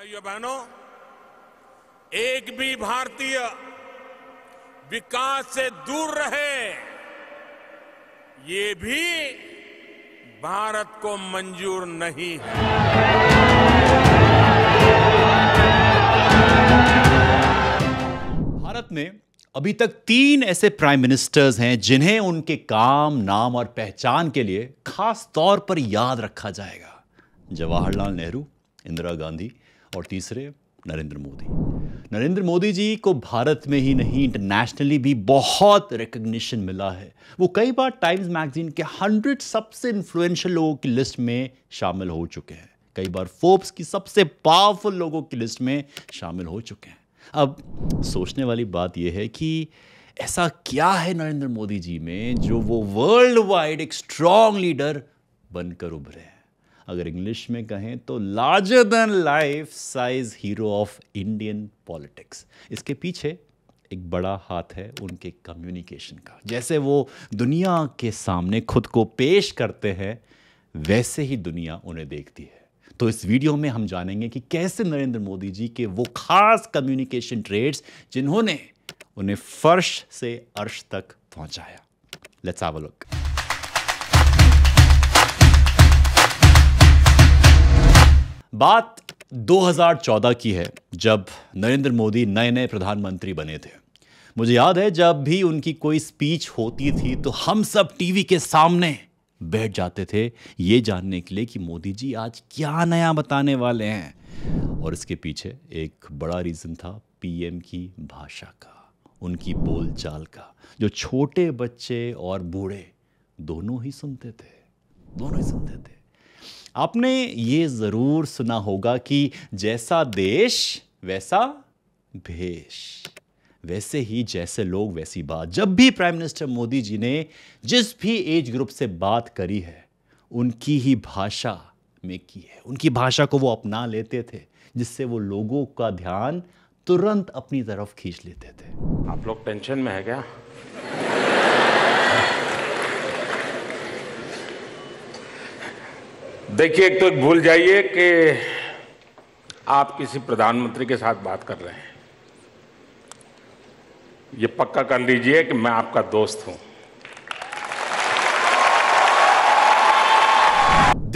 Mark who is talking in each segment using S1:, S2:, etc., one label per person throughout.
S1: भाइयों बहनों एक भी भारतीय विकास से दूर रहे ये भी भारत को मंजूर नहीं है
S2: भारत में अभी तक तीन ऐसे प्राइम मिनिस्टर्स हैं जिन्हें उनके काम नाम और पहचान के लिए खास तौर पर याद रखा जाएगा जवाहरलाल नेहरू इंदिरा गांधी और तीसरे नरेंद्र मोदी नरेंद्र मोदी जी को भारत में ही नहीं इंटरनेशनली भी बहुत रिकग्निशन मिला है वो कई बार टाइम्स मैगजीन के हंड्रेड सबसे इन्फ्लुएंशियल लोगों की लिस्ट में शामिल हो चुके हैं कई बार फोर्ब्स की सबसे पावरफुल लोगों की लिस्ट में शामिल हो चुके हैं अब सोचने वाली बात यह है कि ऐसा क्या है नरेंद्र मोदी जी में जो वो वर्ल्ड वाइड एक स्ट्रांग लीडर बनकर उभरे हैं अगर इंग्लिश में कहें तो larger than life size hero of Indian politics इसके पीछे एक बड़ा हाथ है उनके कम्युनिकेशन का जैसे वो दुनिया के सामने खुद को पेश करते हैं वैसे ही दुनिया उन्हें देखती है तो इस वीडियो में हम जानेंगे कि कैसे नरेंद्र मोदी जी के वो खास कम्युनिकेशन ट्रेड्स जिन्होंने उन्हें फर्श से अर्श तक पहुंचाया लेट्स हैव अ लुक बात 2014 की है जब नरेंद्र मोदी नए नए प्रधानमंत्री बने थे मुझे याद है जब भी उनकी कोई स्पीच होती थी तो हम सब टीवी के सामने बैठ जाते थे ये जानने के लिए कि मोदी जी आज क्या नया बताने वाले हैं और इसके पीछे एक बड़ा रीज़न था पीएम की भाषा का उनकी बोलचाल का जो छोटे बच्चे और बूढ़े दोनों ही सुनते थे दोनों ही सुनते थे आपने ये ज़रूर सुना होगा कि जैसा देश वैसा भेष वैसे ही जैसे लोग वैसी बात जब भी प्राइम मिनिस्टर मोदी जी ने जिस भी एज ग्रुप से बात करी है उनकी ही भाषा में की है उनकी भाषा को वो अपना लेते थे जिससे वो लोगों का ध्यान तुरंत अपनी तरफ खींच लेते थे आप लोग टेंशन
S1: में है क्या देखिए एक तो एक भूल जाइए कि आप किसी प्रधानमंत्री के साथ बात कर रहे हैं ये पक्का कर लीजिए कि मैं आपका दोस्त हूं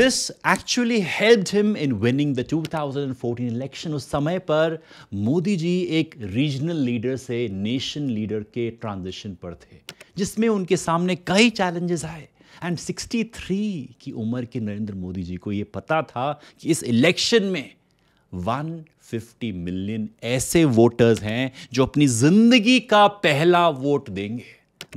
S2: this actually help him in winning the 2014 election उस समय पर मोदी जी एक रीजनल लीडर से नेशन लीडर के ट्रांजिशन पर थे जिसमें उनके सामने कई चैलेंजेस आए एंड 63 की उम्र के नरेंद्र मोदी जी को ये पता था कि इस इलेक्शन में 150 मिलियन ऐसे वोटर्स हैं जो अपनी जिंदगी का पहला वोट देंगे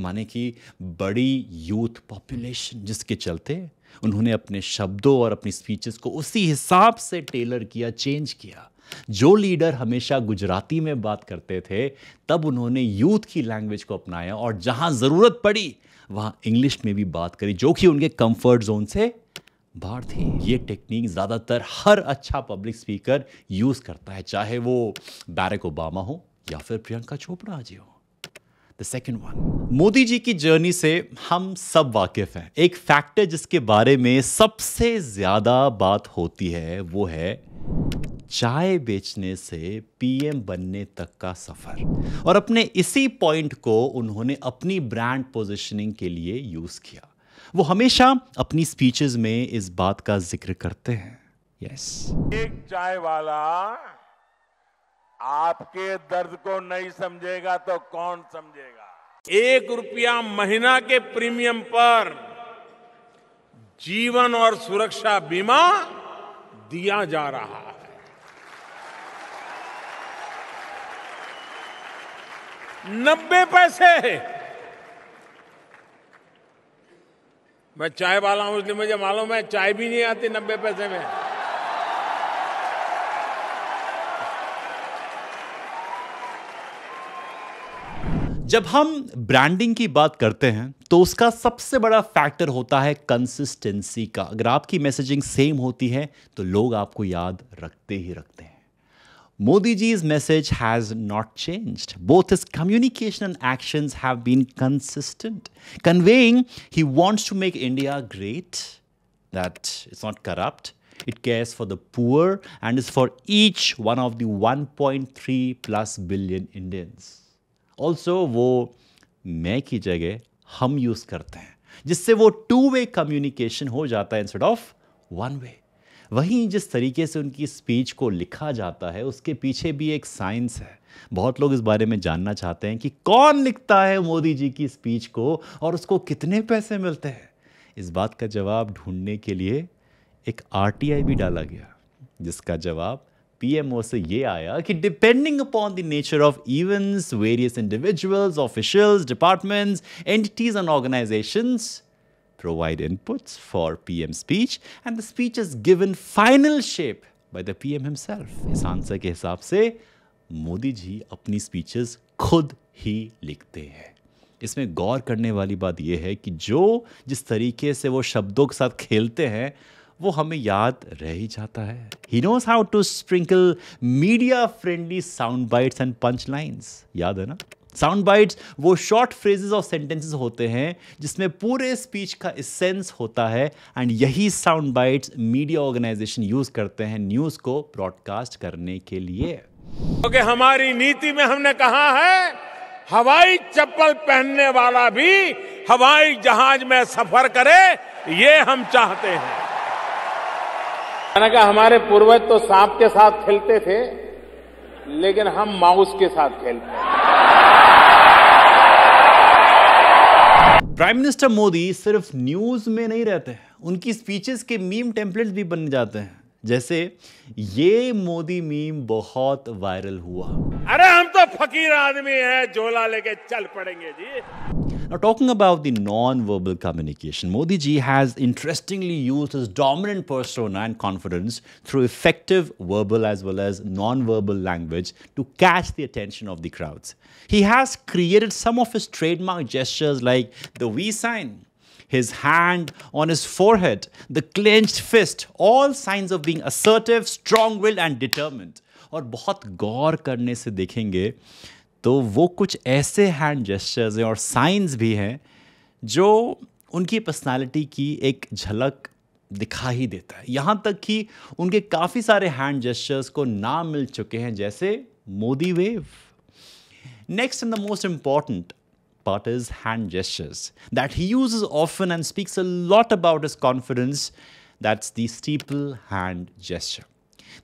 S2: माने कि बड़ी यूथ पॉपुलेशन जिसके चलते उन्होंने अपने शब्दों और अपनी स्पीचेस को उसी हिसाब से टेलर किया चेंज किया जो लीडर हमेशा गुजराती में बात करते थे तब उन्होंने यूथ की लैंग्वेज को अपनाया और जहां ज़रूरत पड़ी वहाँ इंग्लिश में भी बात करी जो कि उनके कंफर्ट जोन से बाहर थी ये टेक्निक ज़्यादातर हर अच्छा पब्लिक स्पीकर यूज़ करता है चाहे वो बैरक ओबामा हो या फिर प्रियंका चोपड़ा जी हो the second one Modi ji की जर्नी से हम सब वाकिफ हैं एक फैक्टर जिसके बारे में सबसे ज़्यादा बात होती है वो है चाय बेचने से पीएम बनने तक का सफ़र और अपने इसी पॉइंट को उन्होंने अपनी ब्रांड पोजिशनिंग के लिए यूज़ किया वो हमेशा अपनी स्पीचेस में इस बात का जिक्र करते हैं यस एक चाय
S1: वाला आपके दर्द को नहीं समझेगा तो कौन समझेगा एक रुपया महीना के प्रीमियम पर जीवन और सुरक्षा बीमा दिया जा रहा है नब्बे पैसे मैं चाय वाला हूं इसलिए मुझे मालूम है चाय भी नहीं आती नब्बे पैसे में
S2: जब हम ब्रांडिंग की बात करते हैं तो उसका सबसे बड़ा फैक्टर होता है कंसिस्टेंसी का अगर आपकी मैसेजिंग सेम होती है तो लोग आपको याद रखते ही रखते हैं Modiji's message has not changed. Both his communication and actions have been consistent, conveying he wants to make India great, that it's not corrupt, it cares for the poor, and is for each one of the 1.3 plus billion Indians. Also, वो मैं की जगह हम use करते हैं जिससे वो two way communication हो जाता है instead ऑफ वन वे वहीं जिस तरीके से उनकी स्पीच को लिखा जाता है उसके पीछे भी एक साइंस है बहुत लोग इस बारे में जानना चाहते हैं कि कौन लिखता है मोदी जी की स्पीच को और उसको कितने पैसे मिलते हैं इस बात का जवाब ढूंढने के लिए एक आरटीआई भी डाला गया जिसका जवाब पीएमओ से ये आया कि depending upon the nature of events various individuals officials departments entities and organisations provide inputs for PM speech, and the speech is given final shape by the PM himself. इस आंसर के हिसाब से मोदी जी अपनी speeches खुद ही लिखते हैं इसमें गौर करने वाली बात यह है कि जो जिस तरीके से वो शब्दों के साथ खेलते हैं वो हमें याद रह ही जाता है he knows how to sprinkle media friendly sound bites and punch lines याद है ना साउंड बाइट्स वो शॉर्ट फ्रेजेस और सेंटेंसेस होते हैं जिसमें पूरे स्पीच का सेंस होता है एंड यही sound bites media organisation use करते हैं न्यूज़ को ब्रॉडकास्ट करने के लिए
S1: क्योंकि okay, हमारी नीति में हमने कहा है हवाई चप्पल पहनने वाला भी हवाई जहाज में सफर करे ये हम चाहते हैं मैंने कहा हमारे पूर्वज तो सांप के साथ खेलते थे लेकिन हम माउस के साथ खेलते हैं
S2: प्राइम मिनिस्टर मोदी सिर्फ न्यूज़ में नहीं रहते हैं उनकी स्पीचेस के मीम टेम्पलेट भी बन जाते हैं जैसे ये मोदी मीम बहुत वायरल हुआ
S1: अरे हम तो फकीर आदमी हैं झोला लेके चल पड़ेंगे जी
S2: Now, talking about the non-verbal communication, Modi ji has interestingly used his dominant persona and confidence through effective verbal as well as non-verbal language to catch the attention of the crowds. He has created some of his trademark gestures like the V sign, his hand on his forehead, the clenched fist, all signs of being assertive, strong-willed and determined. और बहुत गौर करने से देखेंगे तो वो कुछ ऐसे hand gestures हैं और साइंस भी हैं जो उनकी पर्सनालिटी की एक झलक दिखा ही देता है यहाँ तक कि उनके काफ़ी सारे हैंड जेस्चर्स को नाम मिल चुके हैं जैसे Modi wave next and the most important part is hand gestures that he use often and speaks a lot about is confidence that's the hand gesture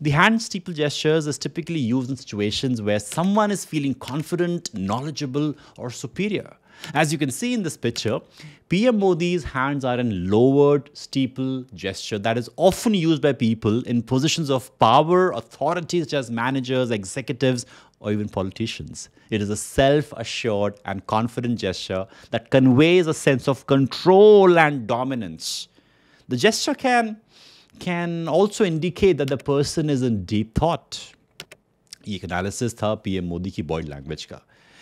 S2: The hand steeple gestures is typically used in situations where someone is feeling confident, knowledgeable, or superior. As you can see in this picture, PM Modi's hands are in lowered steeple gesture that is often used by people in positions of power, authorities such as managers, executives, or even politicians. It is a self-assured and confident gesture that conveys a sense of control and dominance. The gesture can can also indicate that the person is in deep thought. ये एक analysis था PM Modi की body language का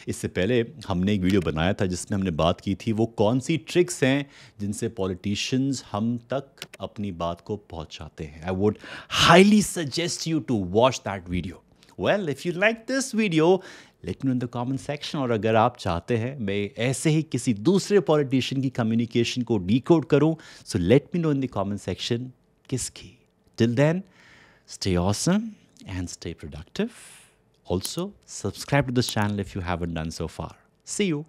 S2: इससे पहले हमने एक video बनाया था जिसमें हमने बात की थी वो कौन सी ट्रिक्स हैं जिनसे पॉलिटिशियंस हम तक अपनी बात को पहुंचाते हैं I would highly suggest you to watch that video well if you like this video लेकिन इन द कॉमेंट सेक्शन और अगर आप चाहते हैं मैं ऐसे ही किसी दूसरे पॉलिटिशियन की कम्युनिकेशन को कोड करूं so let me know in the comment section Kiski. Till then, stay awesome and stay productive. Also, subscribe to this channel if you haven't done so far. See you.